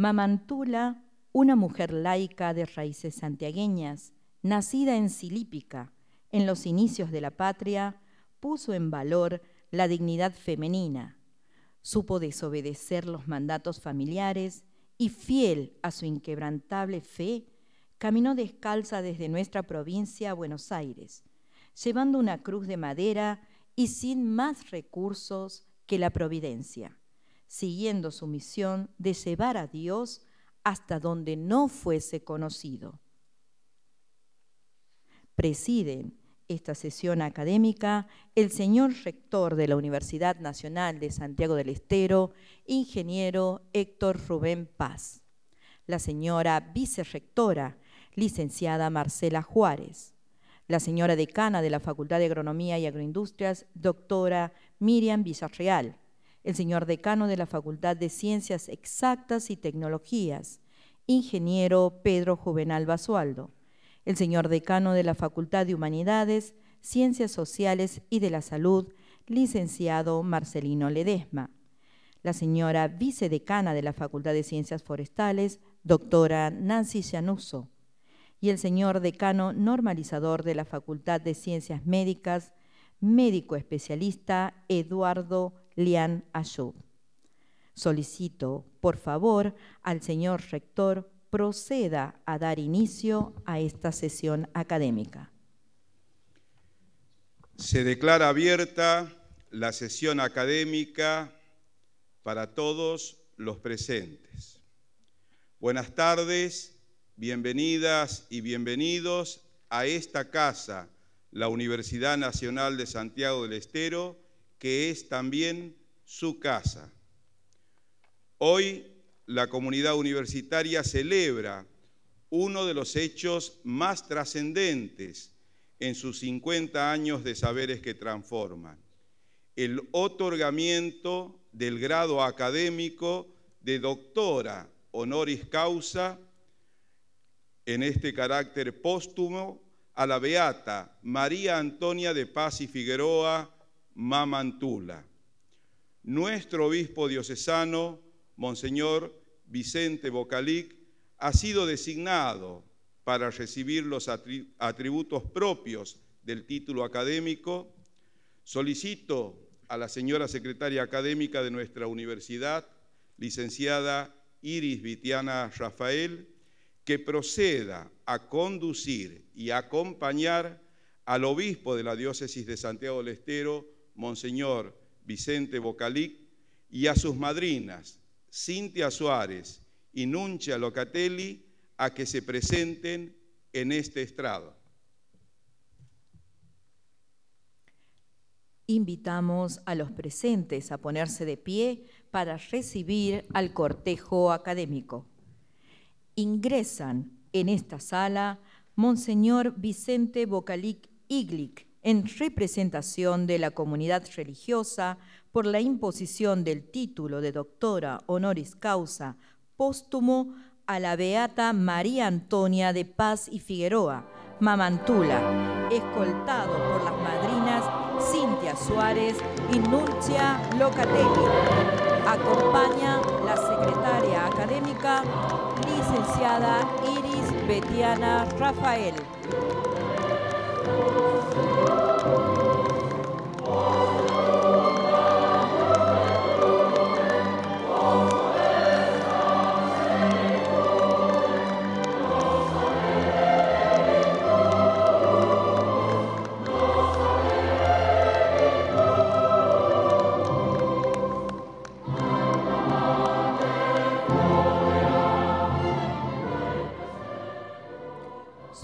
Mamantula, una mujer laica de raíces santiagueñas, nacida en Silípica, en los inicios de la patria, puso en valor la dignidad femenina, supo desobedecer los mandatos familiares y fiel a su inquebrantable fe, caminó descalza desde nuestra provincia a Buenos Aires, llevando una cruz de madera y sin más recursos que la providencia siguiendo su misión de llevar a Dios hasta donde no fuese conocido. Presiden esta sesión académica el señor rector de la Universidad Nacional de Santiago del Estero, ingeniero Héctor Rubén Paz, la señora vicerrectora, licenciada Marcela Juárez, la señora decana de la Facultad de Agronomía y Agroindustrias, doctora Miriam Villarreal, el señor decano de la Facultad de Ciencias Exactas y Tecnologías, ingeniero Pedro Juvenal Basualdo, el señor decano de la Facultad de Humanidades, Ciencias Sociales y de la Salud, licenciado Marcelino Ledesma, la señora vicedecana de la Facultad de Ciencias Forestales, doctora Nancy Cianuso, y el señor decano normalizador de la Facultad de Ciencias Médicas, médico especialista Eduardo Lian Ayub. Solicito, por favor, al señor rector proceda a dar inicio a esta sesión académica. Se declara abierta la sesión académica para todos los presentes. Buenas tardes, bienvenidas y bienvenidos a esta casa, la Universidad Nacional de Santiago del Estero, que es también su casa. Hoy la comunidad universitaria celebra uno de los hechos más trascendentes en sus 50 años de saberes que transforman, el otorgamiento del grado académico de doctora honoris causa en este carácter póstumo a la beata María Antonia de Paz y Figueroa Mamantula. Nuestro obispo diocesano, Monseñor Vicente Bocalic, ha sido designado para recibir los atributos propios del título académico. Solicito a la señora secretaria académica de nuestra universidad, licenciada Iris Vitiana Rafael, que proceda a conducir y acompañar al obispo de la diócesis de Santiago del Estero, Monseñor Vicente Bocalic, y a sus madrinas, Cintia Suárez y Nuncia Locatelli, a que se presenten en este estrado. Invitamos a los presentes a ponerse de pie para recibir al cortejo académico. Ingresan en esta sala Monseñor Vicente Bocalic Iglic, en representación de la comunidad religiosa por la imposición del título de doctora honoris causa póstumo a la beata María Antonia de Paz y Figueroa, Mamantula, escoltado por las madrinas Cintia Suárez y Nurcia Locatelli. Acompaña la secretaria académica, licenciada Iris Betiana Rafael. Música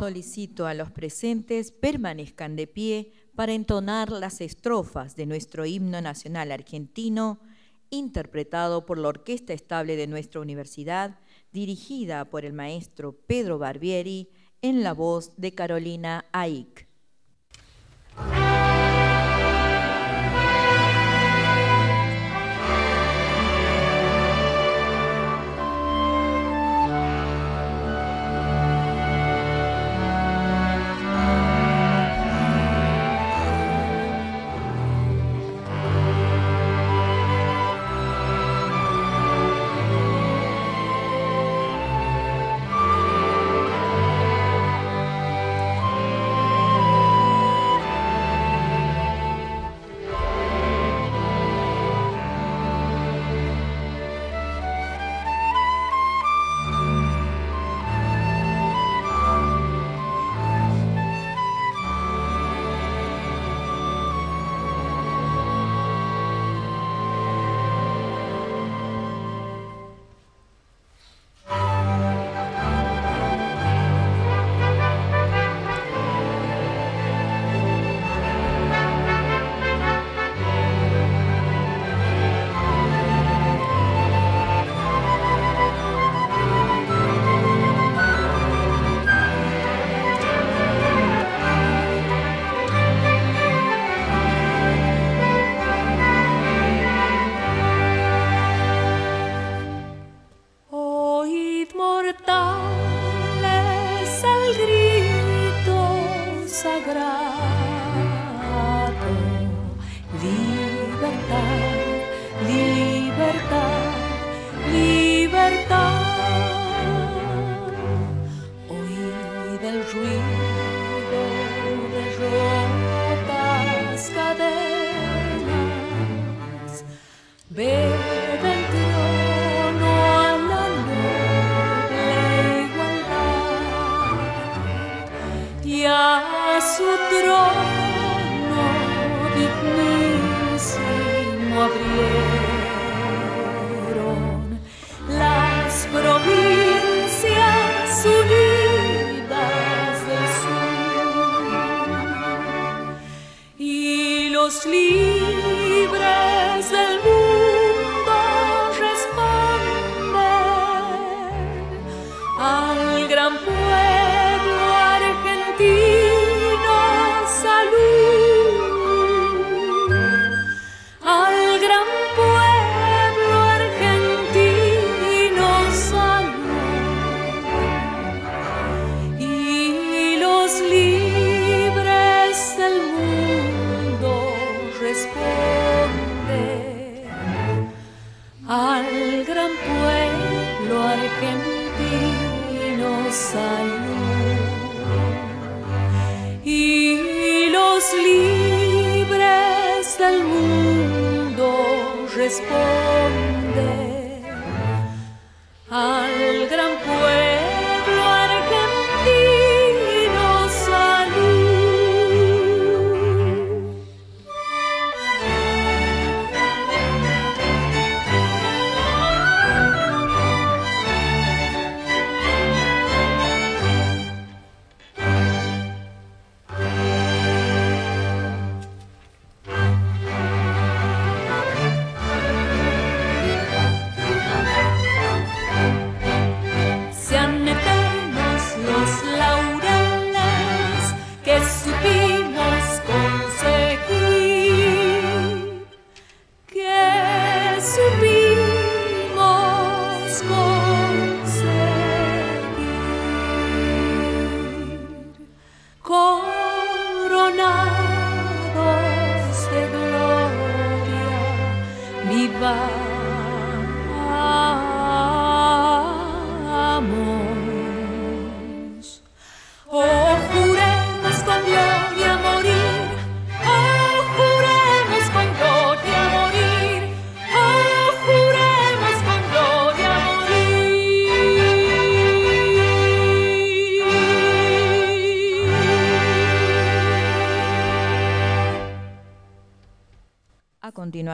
solicito a los presentes permanezcan de pie para entonar las estrofas de nuestro himno nacional argentino, interpretado por la Orquesta Estable de nuestra universidad, dirigida por el maestro Pedro Barbieri, en la voz de Carolina Aik.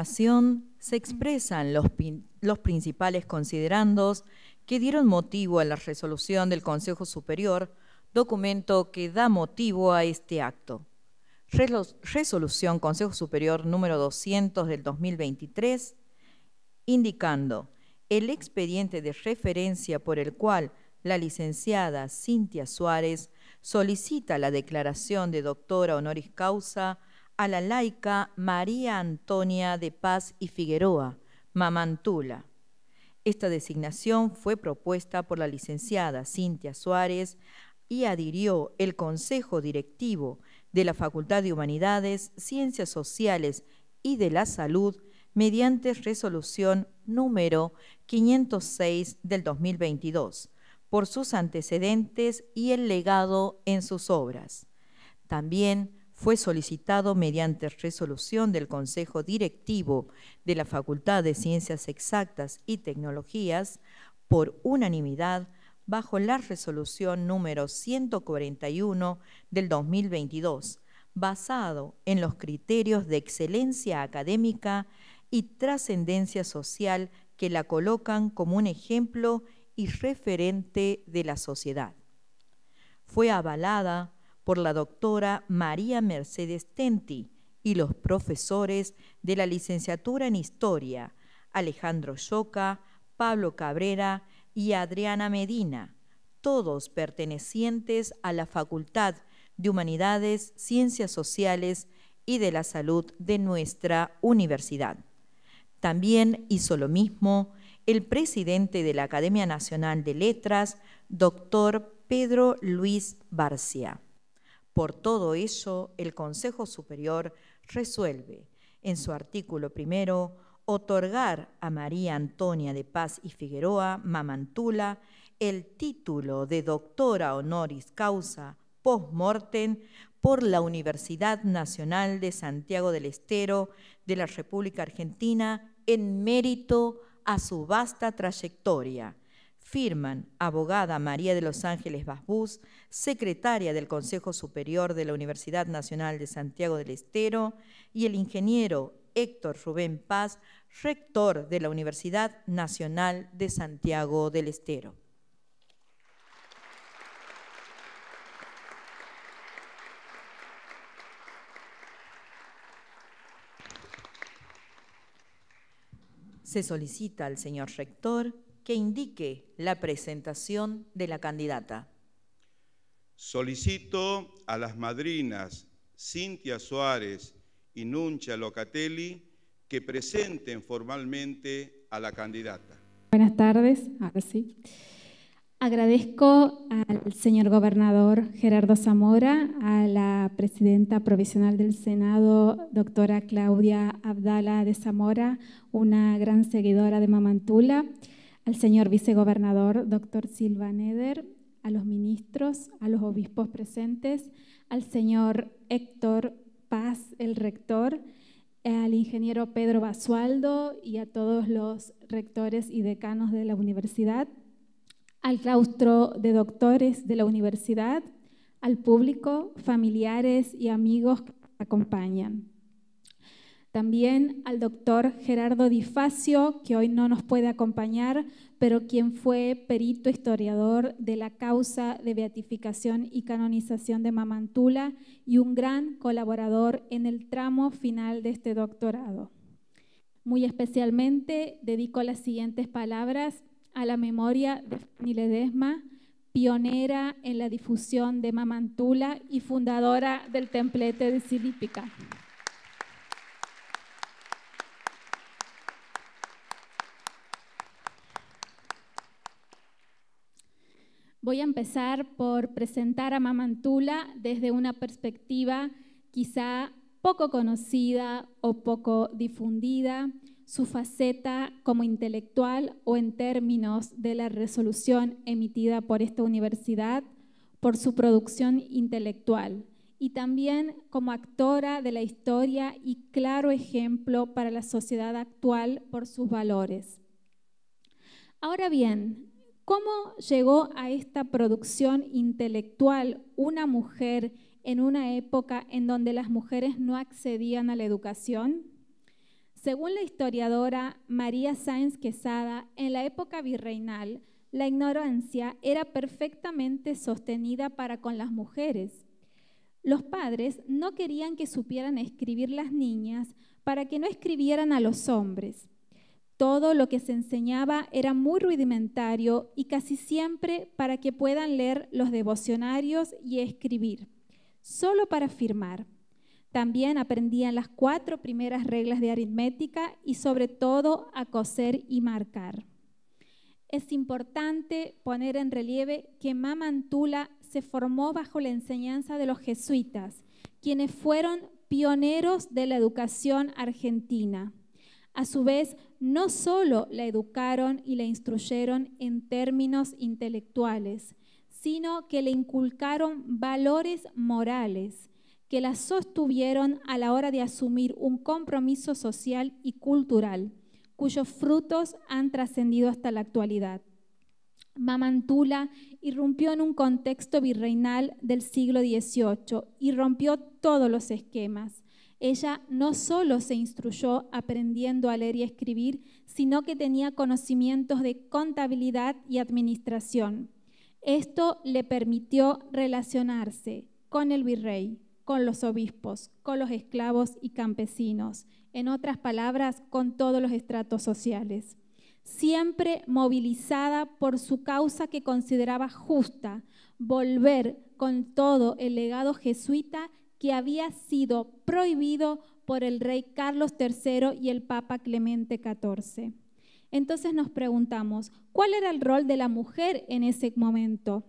se expresan los, los principales considerandos que dieron motivo a la resolución del Consejo Superior, documento que da motivo a este acto. Resolución Consejo Superior número 200 del 2023, indicando el expediente de referencia por el cual la licenciada Cintia Suárez solicita la declaración de doctora honoris causa a la laica María Antonia de Paz y Figueroa, Mamantula. Esta designación fue propuesta por la licenciada Cintia Suárez y adhirió el Consejo Directivo de la Facultad de Humanidades, Ciencias Sociales y de la Salud mediante resolución número 506 del 2022 por sus antecedentes y el legado en sus obras. También fue solicitado mediante resolución del Consejo Directivo de la Facultad de Ciencias Exactas y Tecnologías por unanimidad bajo la resolución número 141 del 2022, basado en los criterios de excelencia académica y trascendencia social que la colocan como un ejemplo y referente de la sociedad. Fue avalada por la doctora María Mercedes Tenti y los profesores de la licenciatura en Historia, Alejandro Yoca, Pablo Cabrera y Adriana Medina, todos pertenecientes a la Facultad de Humanidades, Ciencias Sociales y de la Salud de nuestra universidad. También hizo lo mismo el presidente de la Academia Nacional de Letras, doctor Pedro Luis Barcia. Por todo ello, el Consejo Superior resuelve, en su artículo primero, otorgar a María Antonia de Paz y Figueroa Mamantula el título de doctora honoris causa post-mortem por la Universidad Nacional de Santiago del Estero de la República Argentina en mérito a su vasta trayectoria firman abogada María de los Ángeles Basbús, secretaria del Consejo Superior de la Universidad Nacional de Santiago del Estero, y el ingeniero Héctor Rubén Paz, rector de la Universidad Nacional de Santiago del Estero. Se solicita al señor rector que indique la presentación de la candidata. Solicito a las madrinas Cintia Suárez y Nuncha Locatelli que presenten formalmente a la candidata. Buenas tardes, ahora Agradezco al señor gobernador Gerardo Zamora, a la presidenta provisional del Senado, doctora Claudia Abdala de Zamora, una gran seguidora de Mamantula, al señor vicegobernador, doctor Silva Neder, a los ministros, a los obispos presentes, al señor Héctor Paz, el rector, al ingeniero Pedro Basualdo y a todos los rectores y decanos de la universidad, al claustro de doctores de la universidad, al público, familiares y amigos que acompañan. También al doctor Gerardo Difacio, que hoy no nos puede acompañar, pero quien fue perito historiador de la causa de beatificación y canonización de Mamantula y un gran colaborador en el tramo final de este doctorado. Muy especialmente dedico las siguientes palabras a la memoria de Fanny pionera en la difusión de Mamantula y fundadora del templete de Silípica. Voy a empezar por presentar a Mamantula desde una perspectiva quizá poco conocida o poco difundida, su faceta como intelectual o en términos de la resolución emitida por esta universidad, por su producción intelectual y también como actora de la historia y claro ejemplo para la sociedad actual por sus valores. Ahora bien, ¿Cómo llegó a esta producción intelectual una mujer en una época en donde las mujeres no accedían a la educación? Según la historiadora María Sáenz Quesada, en la época virreinal, la ignorancia era perfectamente sostenida para con las mujeres. Los padres no querían que supieran escribir las niñas para que no escribieran a los hombres. Todo lo que se enseñaba era muy rudimentario y casi siempre para que puedan leer los devocionarios y escribir, solo para firmar. También aprendían las cuatro primeras reglas de aritmética y sobre todo a coser y marcar. Es importante poner en relieve que Mamantula se formó bajo la enseñanza de los jesuitas, quienes fueron pioneros de la educación argentina. A su vez, no solo la educaron y la instruyeron en términos intelectuales, sino que le inculcaron valores morales que la sostuvieron a la hora de asumir un compromiso social y cultural, cuyos frutos han trascendido hasta la actualidad. Mamantula irrumpió en un contexto virreinal del siglo XVIII y rompió todos los esquemas ella no solo se instruyó aprendiendo a leer y escribir, sino que tenía conocimientos de contabilidad y administración. Esto le permitió relacionarse con el virrey, con los obispos, con los esclavos y campesinos, en otras palabras, con todos los estratos sociales. Siempre movilizada por su causa que consideraba justa, volver con todo el legado jesuita que había sido prohibido por el rey Carlos III y el Papa Clemente XIV. Entonces nos preguntamos, ¿cuál era el rol de la mujer en ese momento?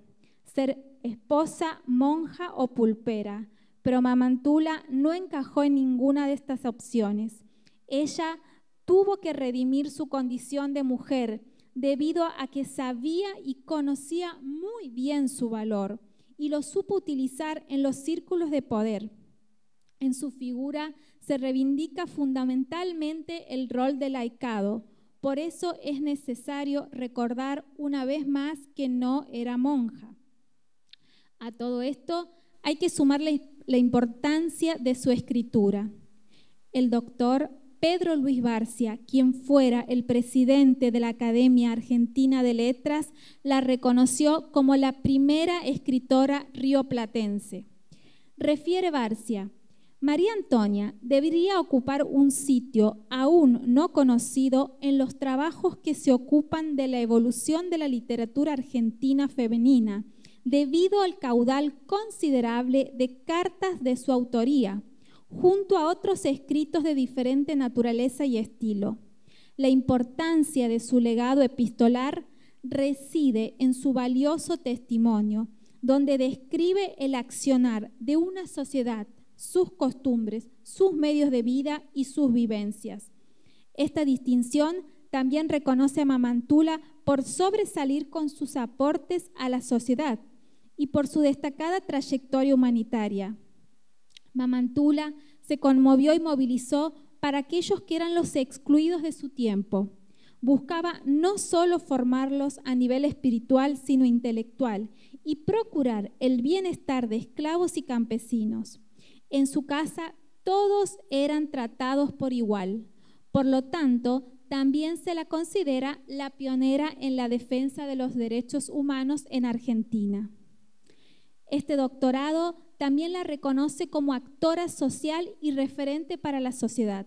Ser esposa, monja o pulpera. Pero Mamantula no encajó en ninguna de estas opciones. Ella tuvo que redimir su condición de mujer debido a que sabía y conocía muy bien su valor y lo supo utilizar en los círculos de poder. En su figura se reivindica fundamentalmente el rol de laicado. Por eso es necesario recordar una vez más que no era monja. A todo esto hay que sumarle la importancia de su escritura. El doctor Pedro Luis Barcia, quien fuera el presidente de la Academia Argentina de Letras, la reconoció como la primera escritora rioplatense. Refiere Barcia, María Antonia debería ocupar un sitio aún no conocido en los trabajos que se ocupan de la evolución de la literatura argentina femenina, debido al caudal considerable de cartas de su autoría junto a otros escritos de diferente naturaleza y estilo. La importancia de su legado epistolar reside en su valioso testimonio, donde describe el accionar de una sociedad, sus costumbres, sus medios de vida y sus vivencias. Esta distinción también reconoce a Mamantula por sobresalir con sus aportes a la sociedad y por su destacada trayectoria humanitaria. Mamantula se conmovió y movilizó para aquellos que eran los excluidos de su tiempo. Buscaba no solo formarlos a nivel espiritual, sino intelectual, y procurar el bienestar de esclavos y campesinos. En su casa todos eran tratados por igual. Por lo tanto, también se la considera la pionera en la defensa de los derechos humanos en Argentina. Este doctorado también la reconoce como actora social y referente para la sociedad.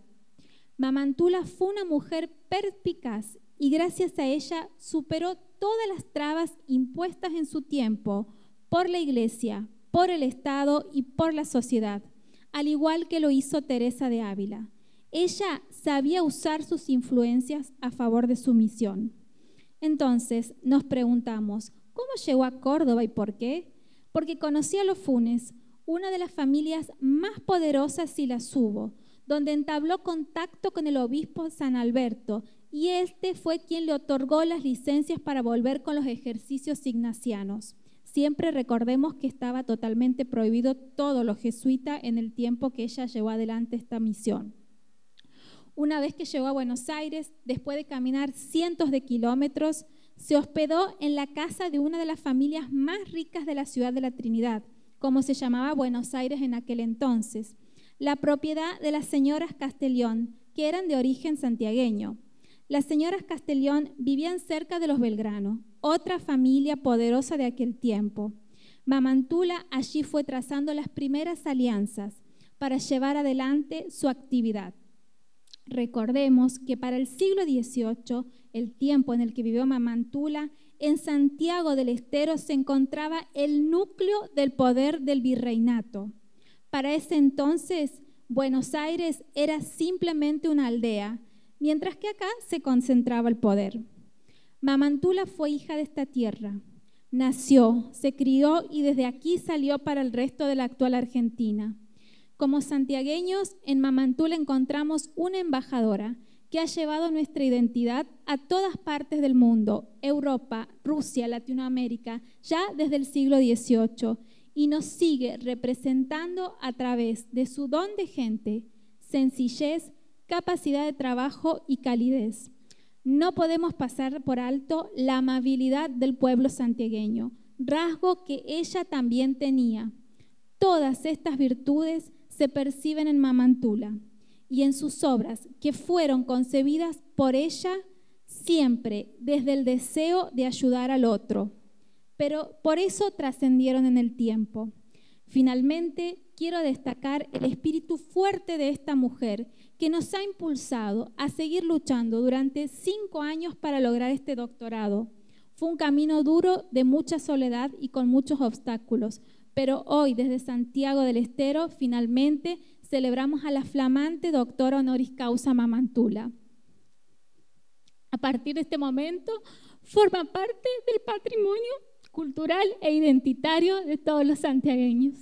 Mamantula fue una mujer perspicaz y gracias a ella superó todas las trabas impuestas en su tiempo por la Iglesia, por el Estado y por la sociedad, al igual que lo hizo Teresa de Ávila. Ella sabía usar sus influencias a favor de su misión. Entonces nos preguntamos, ¿cómo llegó a Córdoba y por qué? porque conocí a los Funes, una de las familias más poderosas y las hubo, donde entabló contacto con el obispo San Alberto, y este fue quien le otorgó las licencias para volver con los ejercicios ignacianos. Siempre recordemos que estaba totalmente prohibido todo lo jesuita en el tiempo que ella llevó adelante esta misión. Una vez que llegó a Buenos Aires, después de caminar cientos de kilómetros, se hospedó en la casa de una de las familias más ricas de la ciudad de la Trinidad, como se llamaba Buenos Aires en aquel entonces, la propiedad de las señoras Castellón, que eran de origen santiagueño. Las señoras Castellón vivían cerca de los Belgrano, otra familia poderosa de aquel tiempo. Mamantula allí fue trazando las primeras alianzas para llevar adelante su actividad. Recordemos que para el siglo XVIII el tiempo en el que vivió Mamantula, en Santiago del Estero se encontraba el núcleo del poder del virreinato. Para ese entonces, Buenos Aires era simplemente una aldea, mientras que acá se concentraba el poder. Mamantula fue hija de esta tierra. Nació, se crió y desde aquí salió para el resto de la actual Argentina. Como santiagueños, en Mamantula encontramos una embajadora, que ha llevado nuestra identidad a todas partes del mundo, Europa, Rusia, Latinoamérica, ya desde el siglo XVIII, y nos sigue representando a través de su don de gente, sencillez, capacidad de trabajo y calidez. No podemos pasar por alto la amabilidad del pueblo santiagueño, rasgo que ella también tenía. Todas estas virtudes se perciben en Mamantula y en sus obras, que fueron concebidas por ella siempre desde el deseo de ayudar al otro. Pero por eso trascendieron en el tiempo. Finalmente, quiero destacar el espíritu fuerte de esta mujer que nos ha impulsado a seguir luchando durante cinco años para lograr este doctorado. Fue un camino duro de mucha soledad y con muchos obstáculos, pero hoy desde Santiago del Estero finalmente celebramos a la flamante doctora honoris causa Mamantula. A partir de este momento, forma parte del patrimonio cultural e identitario de todos los santiagueños.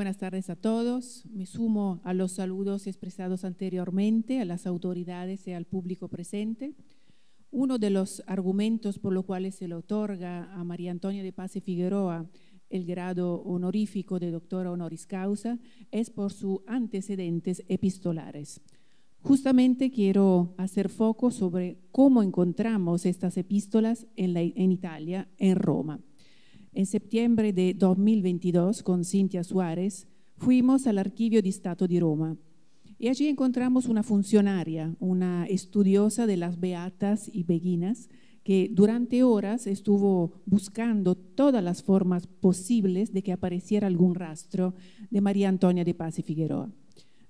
Buenas tardes a todos. Me sumo a los saludos expresados anteriormente a las autoridades y al público presente. Uno de los argumentos por los cuales se le otorga a María Antonia de Paz y Figueroa el grado honorífico de doctora honoris causa es por sus antecedentes epistolares. Justamente quiero hacer foco sobre cómo encontramos estas epístolas en, en Italia, en Roma. En septiembre de 2022, con Cintia Suárez, fuimos al Archivio de Estado de Roma y allí encontramos una funcionaria, una estudiosa de las beatas y beguinas, que durante horas estuvo buscando todas las formas posibles de que apareciera algún rastro de María Antonia de Paz y Figueroa.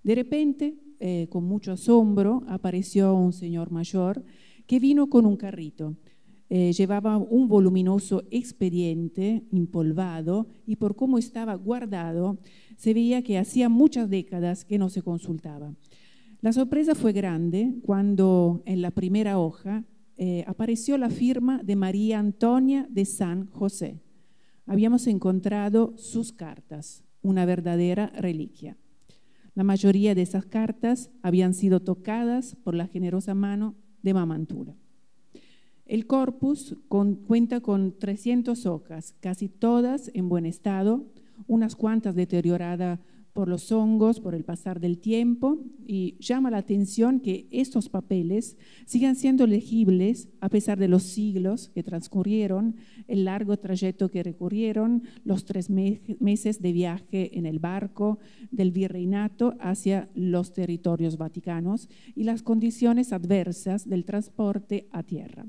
De repente, eh, con mucho asombro, apareció un señor mayor que vino con un carrito. Eh, llevaba un voluminoso expediente empolvado y por cómo estaba guardado se veía que hacía muchas décadas que no se consultaba. La sorpresa fue grande cuando en la primera hoja eh, apareció la firma de María Antonia de San José. Habíamos encontrado sus cartas, una verdadera reliquia. La mayoría de esas cartas habían sido tocadas por la generosa mano de Mamantura. El corpus cuenta con 300 hojas, casi todas en buen estado, unas cuantas deterioradas por los hongos, por el pasar del tiempo, y llama la atención que estos papeles sigan siendo legibles a pesar de los siglos que transcurrieron, el largo trayecto que recurrieron, los tres meses de viaje en el barco del virreinato hacia los territorios vaticanos y las condiciones adversas del transporte a tierra.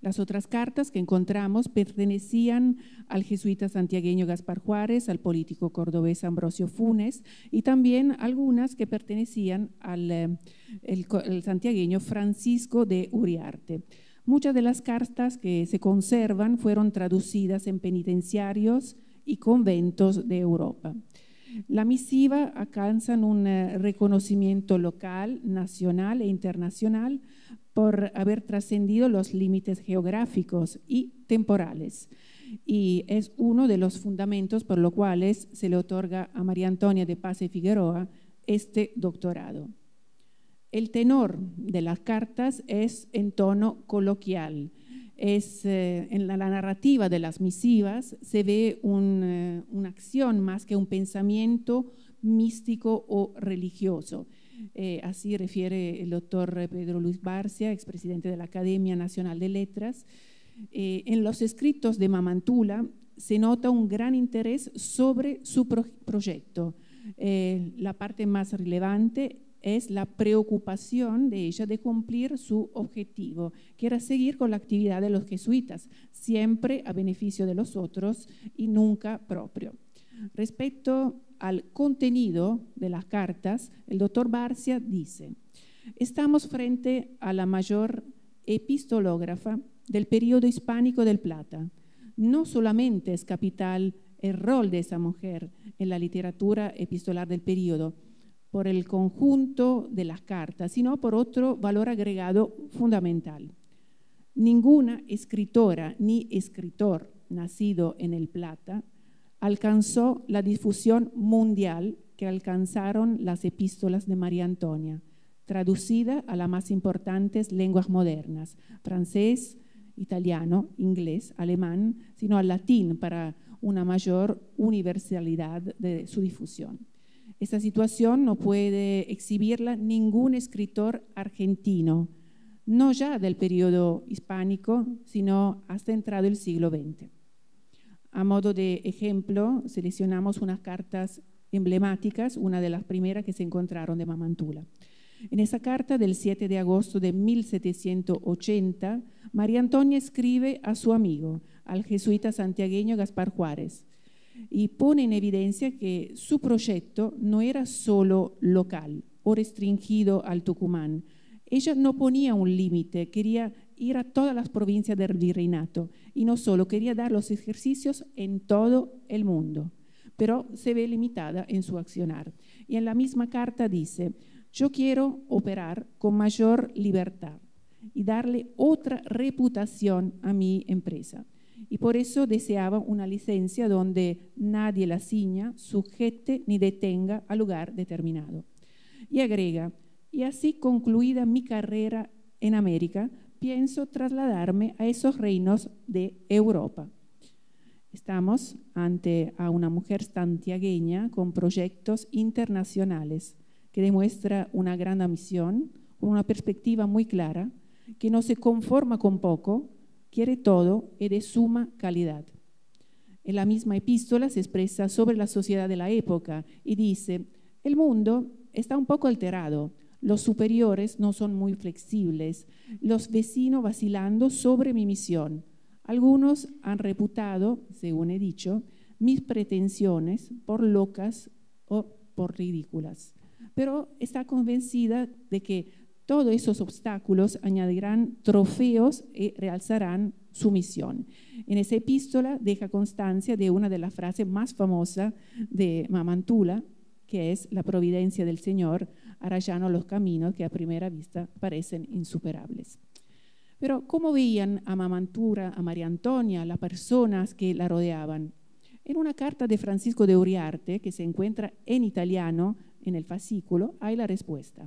Las otras cartas que encontramos pertenecían al jesuita santiagueño Gaspar Juárez, al político cordobés Ambrosio Funes y también algunas que pertenecían al eh, el, santiagueño Francisco de Uriarte. Muchas de las cartas que se conservan fueron traducidas en penitenciarios y conventos de Europa. La misiva alcanza un eh, reconocimiento local, nacional e internacional por haber trascendido los límites geográficos y temporales. Y es uno de los fundamentos por los cuales se le otorga a María Antonia de Paz y Figueroa este doctorado. El tenor de las cartas es en tono coloquial. Es, eh, en la, narrativa de las misivas se ve eh, una acción más que un pensamiento místico o religioso. Eh, así refiere el doctor Pedro Luis Barcia, expresidente de la Academia Nacional de Letras. Eh, en los escritos de Mamantula se nota un gran interés sobre su proyecto. Eh, la parte más relevante es la preocupación de ella de cumplir su objetivo, que era seguir con la actividad de los jesuitas, siempre a beneficio de los otros y nunca propio. Respecto al contenido de las cartas, el doctor Barcia dice, estamos frente a la mayor epistológrafa del periodo hispánico del Plata. No solamente es capital el rol de esa mujer en la literatura epistolar del periodo, por el conjunto de las cartas, sino por otro valor agregado fundamental. Ninguna escritora ni escritor nacido en el Plata alcanzó la difusión mundial que alcanzaron las epístolas de María Antonia, traducida a las más importantes lenguas modernas, francés, italiano, inglés, alemán, sino al latín para una mayor universalidad de su difusión. Esta situación no puede exhibirla ningún escritor argentino, no ya del periodo hispánico, sino hasta entrado el siglo XX. A modo de ejemplo, seleccionamos unas cartas emblemáticas, una de las primeras que se encontraron de Mamantula. En esa carta del 7 de agosto de 1780, María Antonia escribe a su amigo, al jesuita santiagueño Gaspar Juárez, y pone en evidencia que su proyecto no era solo local o restringido al Tucumán. Ella no ponía un límite, quería ir a todas las provincias del virreinato. Y no solo, quería dar los ejercicios en todo el mundo, pero se ve limitada en su accionar. Y en la misma carta dice, yo quiero operar con mayor libertad y darle otra reputación a mi empresa. Y por eso deseaba una licencia donde nadie la ciña, sujete ni detenga a lugar determinado. Y agrega, y así concluida mi carrera en América, pienso trasladarme a esos reinos de Europa. Estamos ante a una mujer santiagueña con proyectos internacionales que demuestra una gran ambición, con una perspectiva muy clara, que no se conforma con poco, quiere todo y de suma calidad. En la misma epístola se expresa sobre la sociedad de la época y dice, el mundo está un poco alterado, los superiores no son muy flexibles. Los vecinos vacilando sobre mi misión. Algunos han reputado, según he dicho, mis pretensiones por locas o por ridículas. Pero está convencida de que todos esos obstáculos añadirán trofeos y realzarán su misión. En esa epístola deja constancia de una de las frases más famosas de Mamantula, que es la providencia del Señor, arrayando los caminos que a primera vista parecen insuperables. Pero ¿cómo veían a Mamantura, a María Antonia, las personas que la rodeaban? En una carta de Francisco de Uriarte, que se encuentra en italiano en el fascículo, hay la respuesta.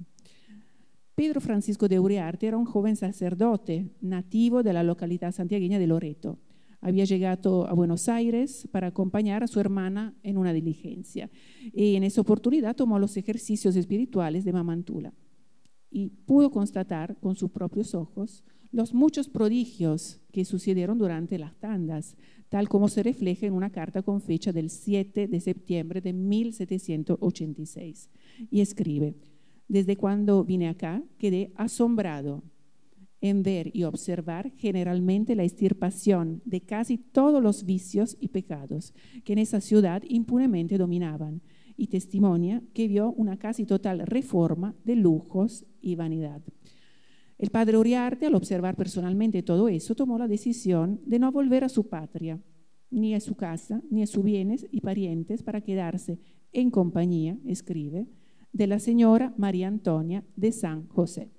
Pedro Francisco de Uriarte era un joven sacerdote nativo de la localidad santiagueña de Loreto había llegado a Buenos Aires para acompañar a su hermana en una diligencia. Y en esa oportunidad tomó los ejercicios espirituales de Mamantula y pudo constatar con sus propios ojos los muchos prodigios que sucedieron durante las tandas, tal como se refleja en una carta con fecha del 7 de septiembre de 1786. Y escribe, desde cuando vine acá quedé asombrado en ver y observar generalmente la extirpación de casi todos los vicios y pecados que en esa ciudad impunemente dominaban, y testimonia que vio una casi total reforma de lujos y vanidad. El padre Uriarte, al observar personalmente todo eso, tomó la decisión de no volver a su patria, ni a su casa, ni a sus bienes y parientes para quedarse en compañía, escribe, de la señora María Antonia de San José.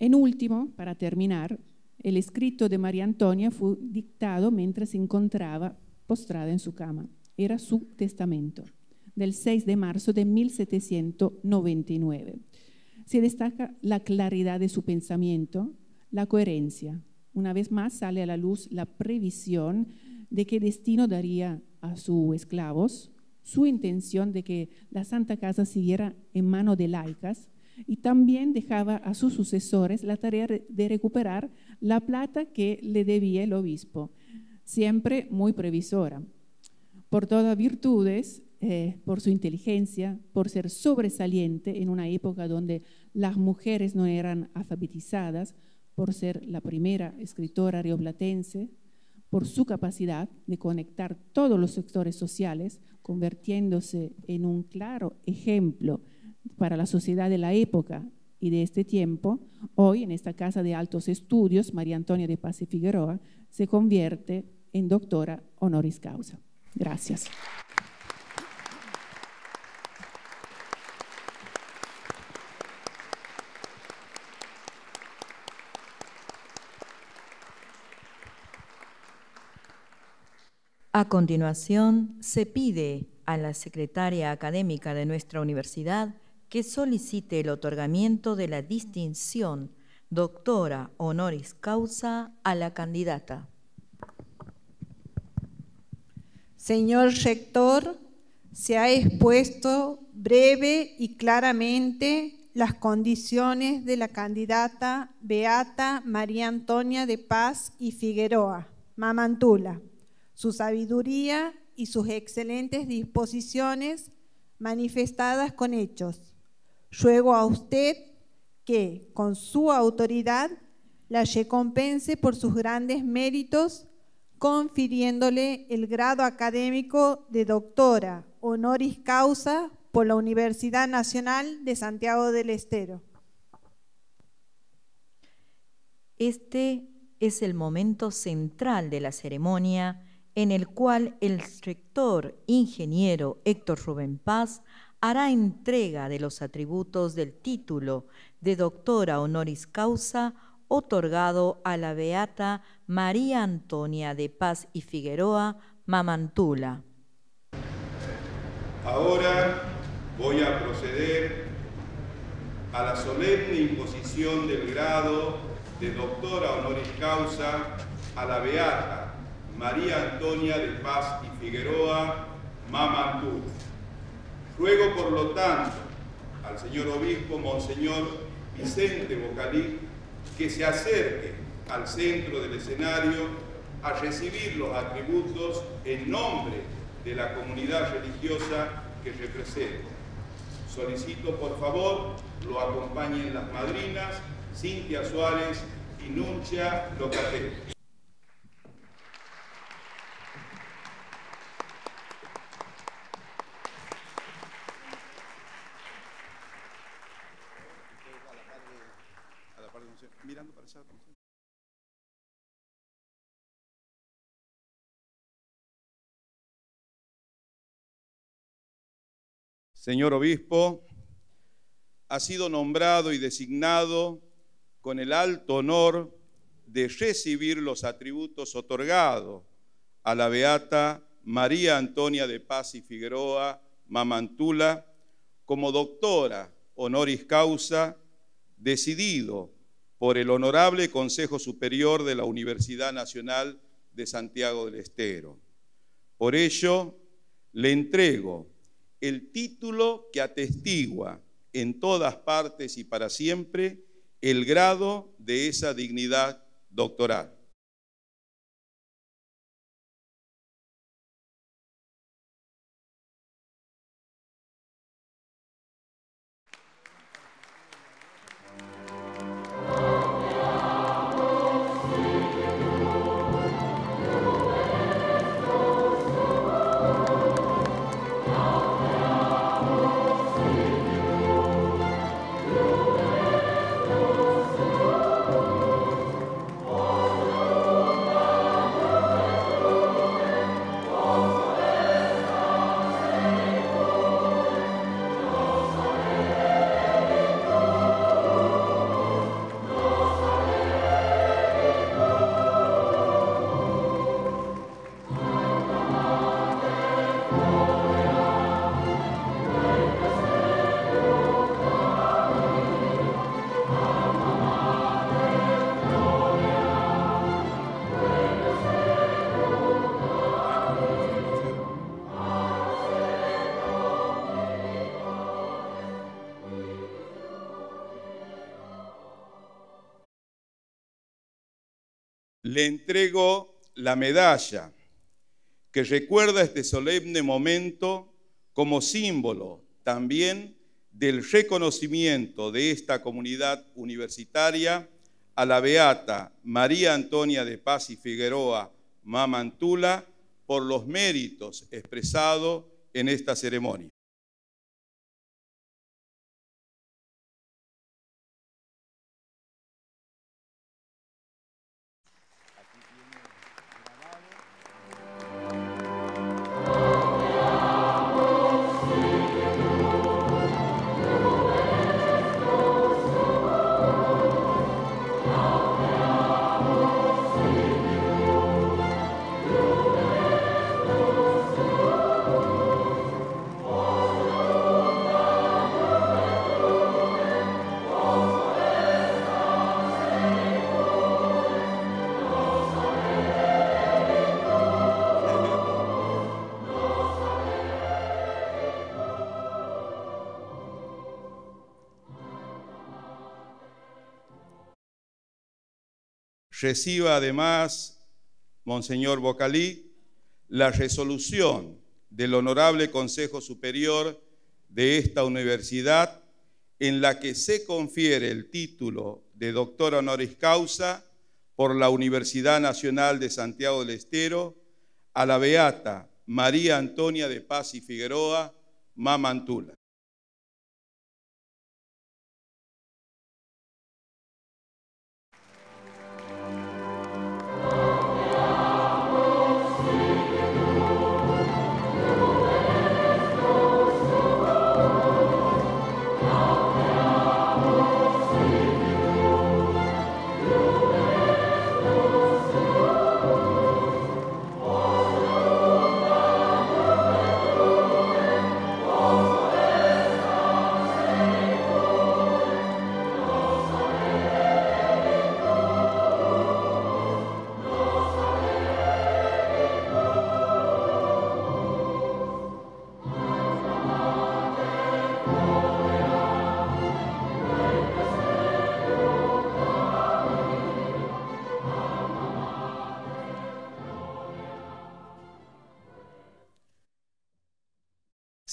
En último, para terminar, el escrito de María Antonia fue dictado mientras se encontraba postrada en su cama. Era su testamento, del 6 de marzo de 1799. Se destaca la claridad de su pensamiento, la coherencia. Una vez más sale a la luz la previsión de qué destino daría a sus esclavos, su intención de que la Santa Casa siguiera en mano de laicas, y también dejaba a sus sucesores la tarea de recuperar la plata que le debía el obispo, siempre muy previsora. Por todas virtudes, eh, por su inteligencia, por ser sobresaliente en una época donde las mujeres no eran alfabetizadas, por ser la primera escritora rioplatense, por su capacidad de conectar todos los sectores sociales, convirtiéndose en un claro ejemplo para la sociedad de la época y de este tiempo, hoy en esta casa de altos estudios, María Antonia de Paz y Figueroa se convierte en doctora honoris causa. Gracias. A continuación, se pide a la secretaria académica de nuestra universidad, que solicite el otorgamiento de la distinción doctora honoris causa a la candidata. Señor rector, se ha expuesto breve y claramente las condiciones de la candidata Beata María Antonia de Paz y Figueroa, Mamantula. Su sabiduría y sus excelentes disposiciones manifestadas con hechos Luego a usted que, con su autoridad, la recompense por sus grandes méritos, confiriéndole el grado académico de doctora honoris causa por la Universidad Nacional de Santiago del Estero. Este es el momento central de la ceremonia en el cual el rector ingeniero Héctor Rubén Paz hará entrega de los atributos del título de doctora honoris causa otorgado a la beata María Antonia de Paz y Figueroa Mamantula. Ahora voy a proceder a la solemne imposición del grado de doctora honoris causa a la beata María Antonia de Paz y Figueroa Mamantula. Ruego, por lo tanto, al señor obispo Monseñor Vicente Bocalí que se acerque al centro del escenario a recibir los atributos en nombre de la comunidad religiosa que representa. Solicito, por favor, lo acompañen las madrinas Cintia Suárez y Nuncia Locatelli. señor obispo, ha sido nombrado y designado con el alto honor de recibir los atributos otorgados a la beata María Antonia de Paz y Figueroa Mamantula como doctora honoris causa, decidido por el Honorable Consejo Superior de la Universidad Nacional de Santiago del Estero. Por ello, le entrego el título que atestigua en todas partes y para siempre el grado de esa dignidad doctoral. le entrego la medalla que recuerda este solemne momento como símbolo también del reconocimiento de esta comunidad universitaria a la beata María Antonia de Paz y Figueroa Mamantula por los méritos expresados en esta ceremonia. reciba además, Monseñor Bocalí, la resolución del Honorable Consejo Superior de esta universidad en la que se confiere el título de doctor honoris causa por la Universidad Nacional de Santiago del Estero a la Beata María Antonia de Paz y Figueroa Mamantula.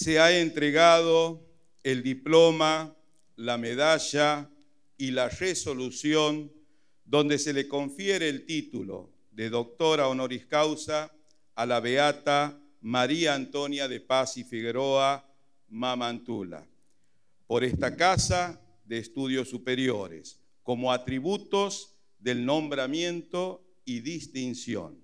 se ha entregado el diploma, la medalla y la resolución donde se le confiere el título de doctora honoris causa a la beata María Antonia de Paz y Figueroa Mamantula por esta Casa de Estudios Superiores como atributos del nombramiento y distinción.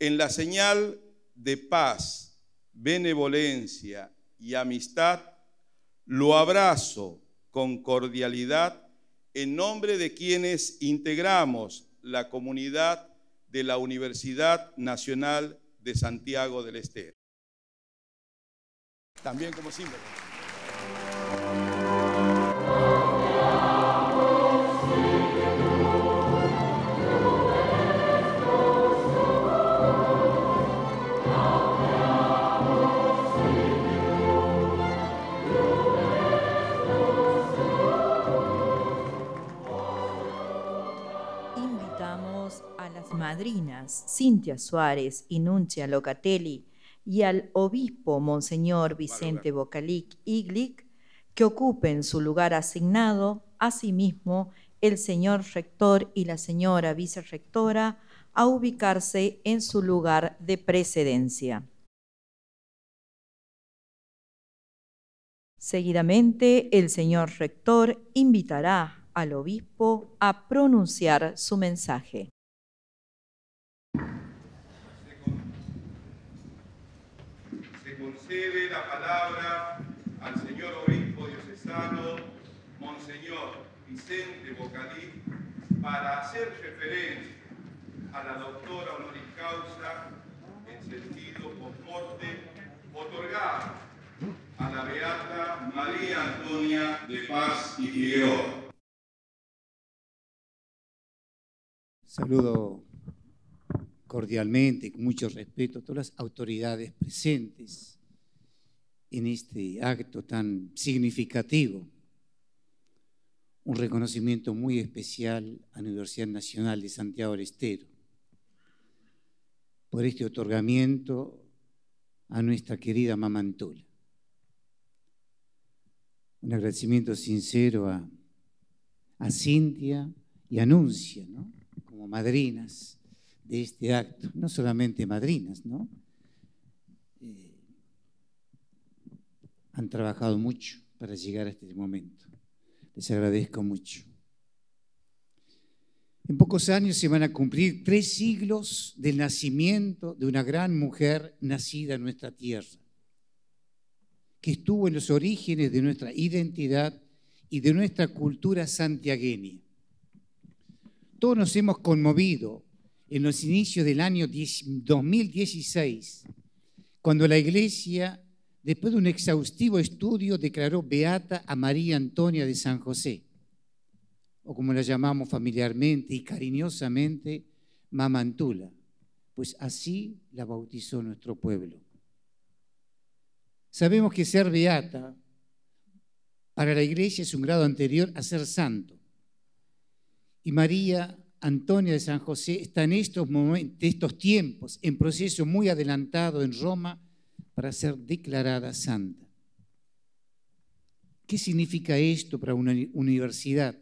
En la señal de paz benevolencia y amistad, lo abrazo con cordialidad en nombre de quienes integramos la comunidad de la Universidad Nacional de Santiago del Estero. También como símbolo. Cintia Suárez y Nuncia Locatelli, y al obispo Monseñor Vicente Bocalic Iglic, que ocupen su lugar asignado, asimismo, el señor rector y la señora vicerrectora a ubicarse en su lugar de precedencia. Seguidamente, el señor rector invitará al obispo a pronunciar su mensaje. concede la palabra al señor obispo diocesano, Monseñor Vicente Bocadí, para hacer referencia a la doctora honoris causa en sentido con morte otorgada a la Beata María Antonia de Paz y Figueroa. Saludo cordialmente, con mucho respeto, a todas las autoridades presentes en este acto tan significativo. Un reconocimiento muy especial a la Universidad Nacional de Santiago del Estero por este otorgamiento a nuestra querida mamantola. Un agradecimiento sincero a, Cintia y a Nuncia, como madrinas de este acto, no solamente madrinas, ¿no? han trabajado mucho para llegar a este momento. Les agradezco mucho. En pocos años se van a cumplir tres siglos del nacimiento de una gran mujer nacida en nuestra tierra, que estuvo en los orígenes de nuestra identidad y de nuestra cultura santiagueña. Todos nos hemos conmovido en los inicios del año 2016, cuando la iglesia después de un exhaustivo estudio, declaró beata a María Antonia de San José, o como la llamamos familiarmente y cariñosamente, Mamantula, pues así la bautizó nuestro pueblo. Sabemos que ser beata para la iglesia es un grado anterior a ser santo. Y María Antonia de San José está en estos, momentos, estos tiempos, en proceso muy adelantado en Roma, para ser declarada santa. ¿Qué significa esto para una universidad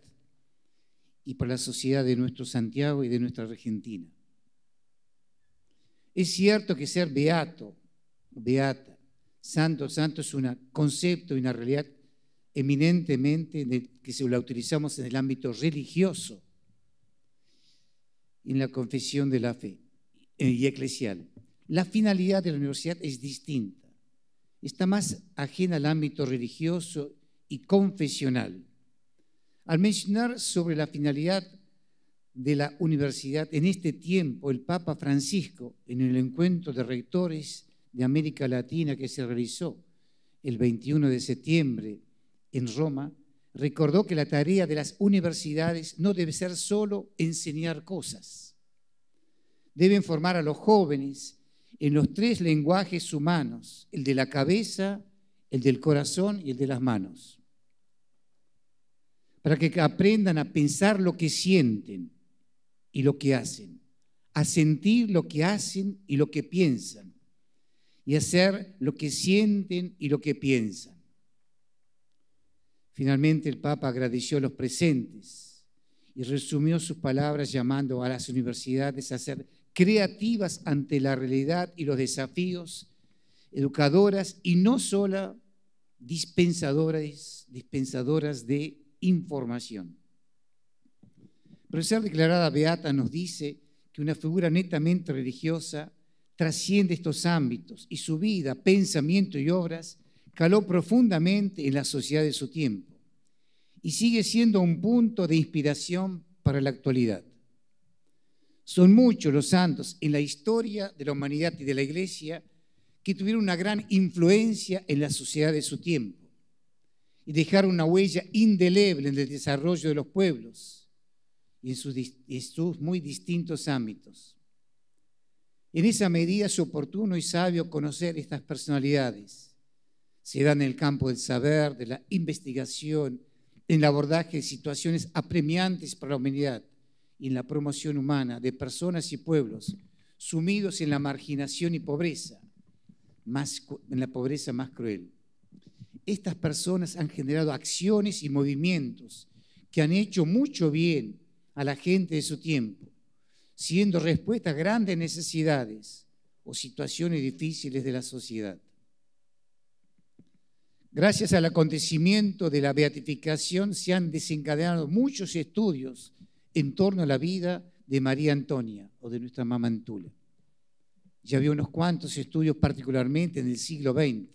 y para la sociedad de nuestro Santiago y de nuestra Argentina? Es cierto que ser beato, beata, santo, santo es un concepto y una realidad eminentemente que se la utilizamos en el ámbito religioso, en la confesión de la fe y eclesial la finalidad de la universidad es distinta. Está más ajena al ámbito religioso y confesional. Al mencionar sobre la finalidad de la universidad en este tiempo, el Papa Francisco, en el encuentro de rectores de América Latina que se realizó el 21 de septiembre en Roma, recordó que la tarea de las universidades no debe ser solo enseñar cosas. Deben formar a los jóvenes en los tres lenguajes humanos, el de la cabeza, el del corazón y el de las manos, para que aprendan a pensar lo que sienten y lo que hacen, a sentir lo que hacen y lo que piensan, y hacer lo que sienten y lo que piensan. Finalmente el Papa agradeció a los presentes y resumió sus palabras llamando a las universidades a hacer creativas ante la realidad y los desafíos, educadoras y no sola dispensadoras, dispensadoras de información. Pero ser declarada beata nos dice que una figura netamente religiosa trasciende estos ámbitos y su vida, pensamiento y obras caló profundamente en la sociedad de su tiempo y sigue siendo un punto de inspiración para la actualidad. Son muchos los santos en la historia de la humanidad y de la iglesia que tuvieron una gran influencia en la sociedad de su tiempo y dejaron una huella indeleble en el desarrollo de los pueblos y en sus, muy distintos ámbitos. En esa medida es oportuno y sabio conocer estas personalidades. Se dan en el campo del saber, de la investigación, en el abordaje de situaciones apremiantes para la humanidad y en la promoción humana de personas y pueblos sumidos en la marginación y pobreza, más, en la pobreza más cruel. Estas personas han generado acciones y movimientos que han hecho mucho bien a la gente de su tiempo, siendo respuesta a grandes necesidades o situaciones difíciles de la sociedad. Gracias al acontecimiento de la beatificación se han desencadenado muchos estudios en torno a la vida de María Antonia o de nuestra mamá Antula. Ya había unos cuantos estudios, particularmente en el siglo XX,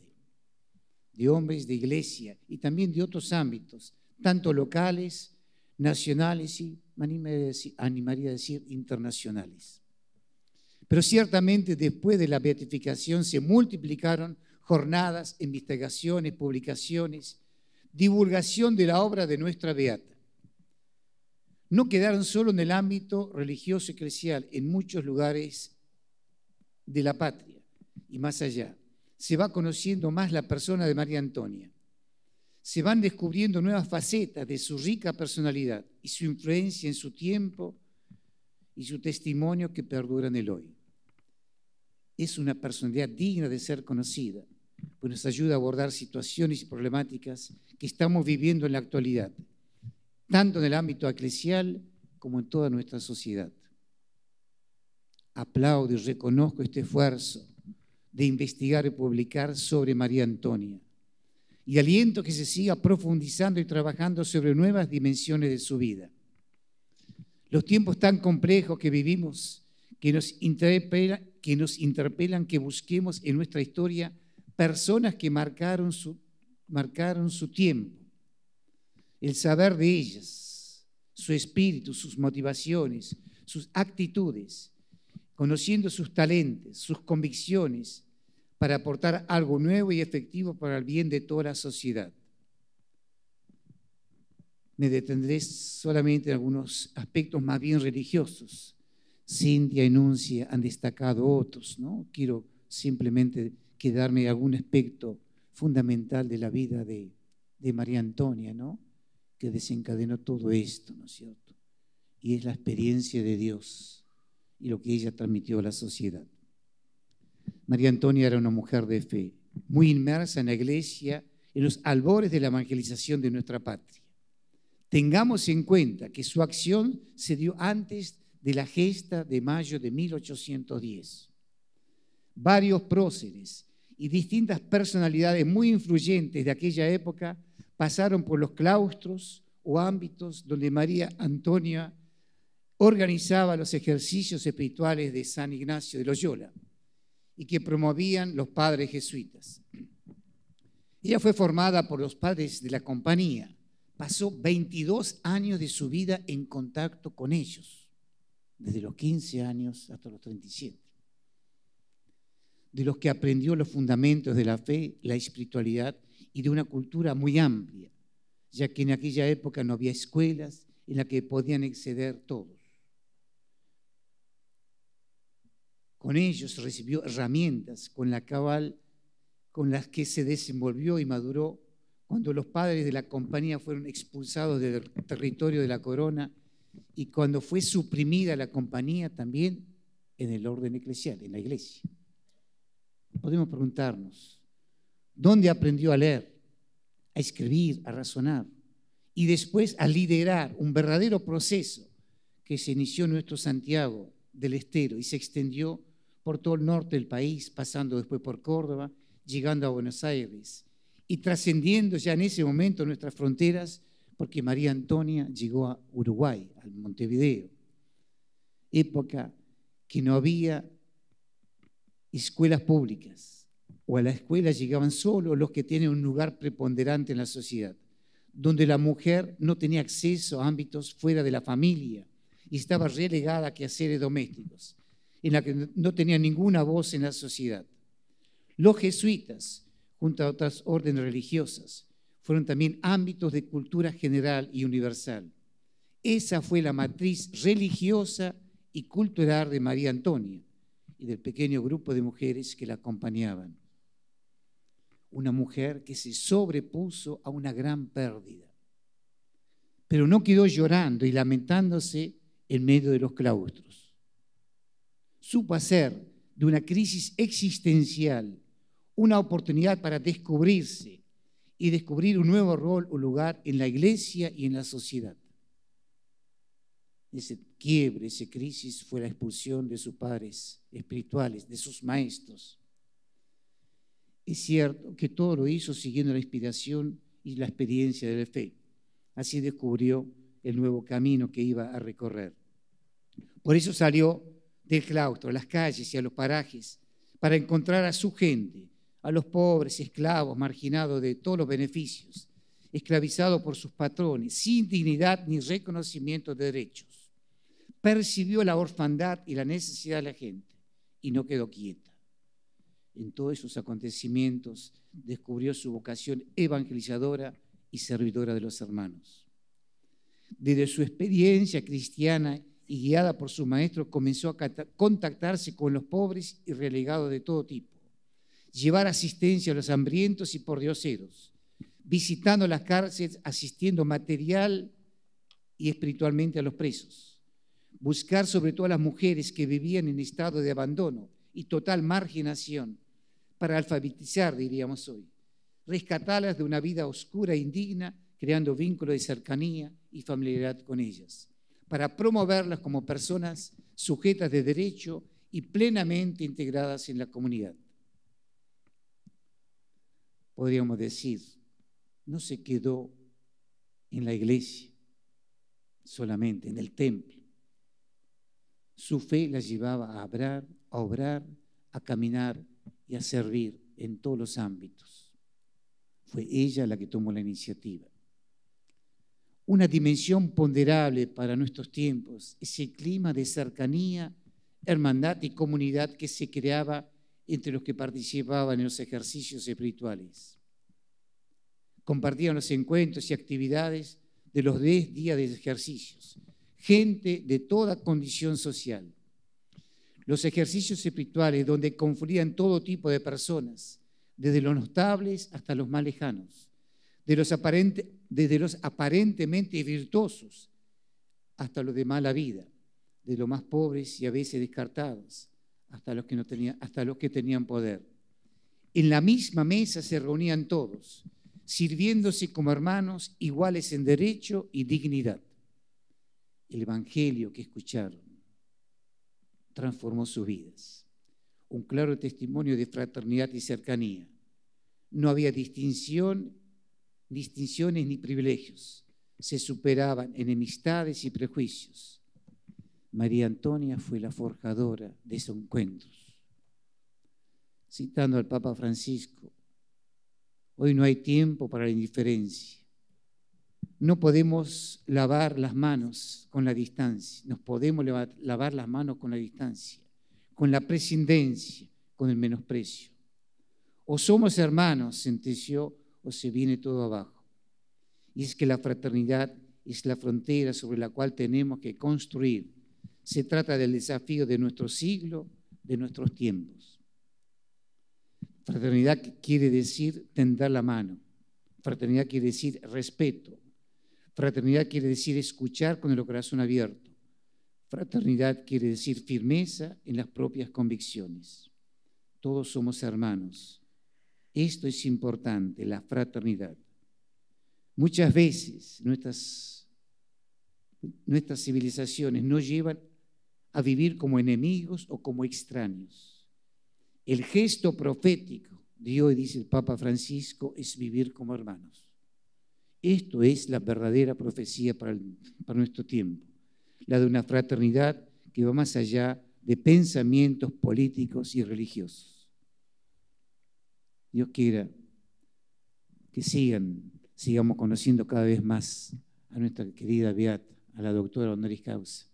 de hombres de iglesia y también de otros ámbitos, tanto locales, nacionales y, animaría a decir, internacionales. Pero ciertamente después de la beatificación se multiplicaron jornadas, investigaciones, publicaciones, divulgación de la obra de nuestra beata no quedaron solo en el ámbito religioso y eclesial, en muchos lugares de la patria y más allá. Se va conociendo más la persona de María Antonia. Se van descubriendo nuevas facetas de su rica personalidad y su influencia en su tiempo y su testimonio que perdura en el hoy. Es una personalidad digna de ser conocida, pues nos ayuda a abordar situaciones y problemáticas que estamos viviendo en la actualidad tanto en el ámbito eclesial como en toda nuestra sociedad. Aplaudo y reconozco este esfuerzo de investigar y publicar sobre María Antonia y aliento que se siga profundizando y trabajando sobre nuevas dimensiones de su vida. Los tiempos tan complejos que vivimos, que nos, interpela, que interpelan que busquemos en nuestra historia personas que marcaron su tiempo el saber de ellas, su espíritu, sus motivaciones, sus actitudes, conociendo sus talentos, sus convicciones, para aportar algo nuevo y efectivo para el bien de toda la sociedad. Me detendré solamente en algunos aspectos más bien religiosos. Cintia y Nuncia han destacado otros, ¿no? Quiero simplemente quedarme en algún aspecto fundamental de la vida de, de María Antonia, ¿no? que desencadenó todo esto, ¿no es cierto? Y es la experiencia de Dios y lo que ella transmitió a la sociedad. María Antonia era una mujer de fe, muy inmersa en la iglesia, en los albores de la evangelización de nuestra patria. Tengamos en cuenta que su acción se dio antes de la gesta de mayo de 1810. Varios próceres y distintas personalidades muy influyentes de aquella época pasaron por los claustros o ámbitos donde María Antonia organizaba los ejercicios espirituales de San Ignacio de Loyola y que promovían los padres jesuitas. Ella fue formada por los padres de la compañía. Pasó 22 años de su vida en contacto con ellos, desde los 15 años hasta los 37, de los que aprendió los fundamentos de la fe, la espiritualidad y de una cultura muy amplia, ya que en aquella época no había escuelas en las que podían exceder todos. Con ellos recibió herramientas con, la cabal, con las que se desenvolvió y maduró cuando los padres de la compañía fueron expulsados del territorio de la corona y cuando fue suprimida la compañía también en el orden eclesial, en la iglesia. Podemos preguntarnos, ¿Dónde aprendió a leer? A escribir, a razonar. Y después a liderar un verdadero proceso que se inició en nuestro Santiago del Estero y se extendió por todo el norte del país, pasando después por Córdoba, llegando a Buenos Aires y trascendiendo ya en ese momento nuestras fronteras, porque María Antonia llegó a Uruguay, al Montevideo, época que no había escuelas públicas, o a la escuela llegaban solo los que tienen un lugar preponderante en la sociedad, donde la mujer no tenía acceso a ámbitos fuera de la familia y estaba relegada a quehaceres domésticos, en la que no tenía ninguna voz en la sociedad. Los jesuitas, junto a otras órdenes religiosas, fueron también ámbitos de cultura general y universal. Esa fue la matriz religiosa y cultural de María Antonia y del pequeño grupo de mujeres que la acompañaban una mujer que se sobrepuso a una gran pérdida. Pero no quedó llorando y lamentándose en medio de los claustros. Supo hacer de una crisis existencial una oportunidad para descubrirse y descubrir un nuevo rol o lugar en la iglesia y en la sociedad. Ese quiebre, esa crisis fue la expulsión de sus padres espirituales, de sus maestros es cierto que todo lo hizo siguiendo la inspiración y la experiencia de la fe. Así descubrió el nuevo camino que iba a recorrer. Por eso salió del claustro, a las calles y a los parajes, para encontrar a su gente, a los pobres, esclavos, marginados de todos los beneficios, esclavizados por sus patrones, sin dignidad ni reconocimiento de derechos. Percibió la orfandad y la necesidad de la gente y no quedó quieto en todos esos acontecimientos descubrió su vocación evangelizadora y servidora de los hermanos. Desde su experiencia cristiana y guiada por su maestro, comenzó a contactarse con los pobres y relegados de todo tipo, llevar asistencia a los hambrientos y pordioseros, visitando las cárceles, asistiendo material y espiritualmente a los presos, buscar sobre todo a las mujeres que vivían en estado de abandono y total marginación para alfabetizar, diríamos hoy, rescatarlas de una vida oscura e indigna, creando vínculos de cercanía y familiaridad con ellas, para promoverlas como personas sujetas de derecho y plenamente integradas en la comunidad. Podríamos decir, no se quedó en la iglesia solamente, en el templo. Su fe la llevaba a hablar, a obrar, a caminar y a servir en todos los ámbitos. Fue ella la que tomó la iniciativa. Una dimensión ponderable para nuestros tiempos es el clima de cercanía, hermandad y comunidad que se creaba entre los que participaban en los ejercicios espirituales. Compartían los encuentros y actividades de los 10 días de ejercicios, gente de toda condición social, los ejercicios espirituales donde confluían todo tipo de personas, desde los notables hasta los más lejanos, los desde los aparentemente virtuosos hasta los de mala vida, de los más pobres y a veces descartados, hasta los que, no hasta los que tenían poder. En la misma mesa se reunían todos, sirviéndose como hermanos iguales en derecho y dignidad. El Evangelio que escucharon transformó sus vidas. Un claro testimonio de fraternidad y cercanía. No había distinción, distinciones ni privilegios. Se superaban enemistades y prejuicios. María Antonia fue la forjadora de esos encuentros. Citando al Papa Francisco, hoy no hay tiempo para la indiferencia no podemos lavar las manos con la distancia, nos podemos lavar, las manos con la distancia, con la prescindencia, con el menosprecio. O somos hermanos, sentenció, o se viene todo abajo. Y es que la fraternidad es la frontera sobre la cual tenemos que construir. Se trata del desafío de nuestro siglo, de nuestros tiempos. Fraternidad quiere decir tender la mano. Fraternidad quiere decir respeto, Fraternidad quiere decir escuchar con el corazón abierto. Fraternidad quiere decir firmeza en las propias convicciones. Todos somos hermanos. Esto es importante, la fraternidad. Muchas veces nuestras, nuestras civilizaciones nos llevan a vivir como enemigos o como extraños. El gesto profético de hoy, dice el Papa Francisco, es vivir como hermanos. Esto es la verdadera profecía para, nuestro tiempo, la de una fraternidad que va más allá de pensamientos políticos y religiosos. Dios quiera que sigamos conociendo cada vez más a nuestra querida Beata, a la doctora honoris causa,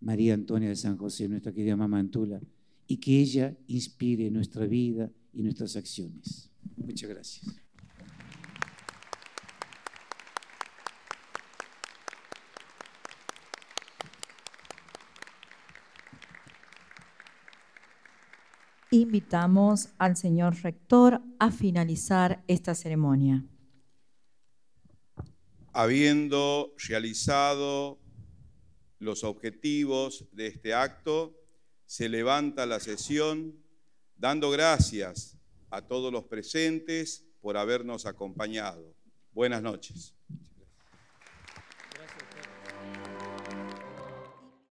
María Antonia de San José, nuestra querida mamá Antula, y que ella inspire nuestra vida y nuestras acciones. Muchas gracias. invitamos al señor rector a finalizar esta ceremonia. Habiendo realizado los objetivos de este acto, se levanta la sesión dando gracias a todos los presentes por habernos acompañado. Buenas noches.